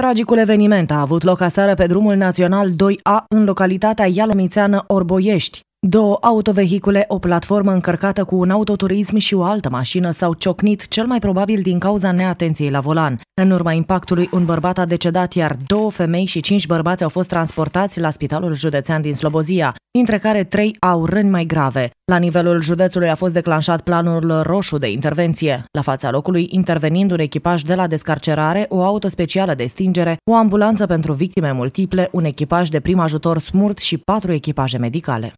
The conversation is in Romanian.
Tragicul eveniment a avut loc aseară pe drumul național 2A în localitatea Ialomițeană Orboiești. Două autovehicule, o platformă încărcată cu un autoturism și o altă mașină s-au ciocnit, cel mai probabil din cauza neatenției la volan. În urma impactului, un bărbat a decedat, iar două femei și cinci bărbați au fost transportați la Spitalul Județean din Slobozia, dintre care trei au răni mai grave. La nivelul județului a fost declanșat planul roșu de intervenție. La fața locului, intervenind un echipaj de la descarcerare, o auto specială de stingere, o ambulanță pentru victime multiple, un echipaj de prim ajutor smurt și patru echipaje medicale.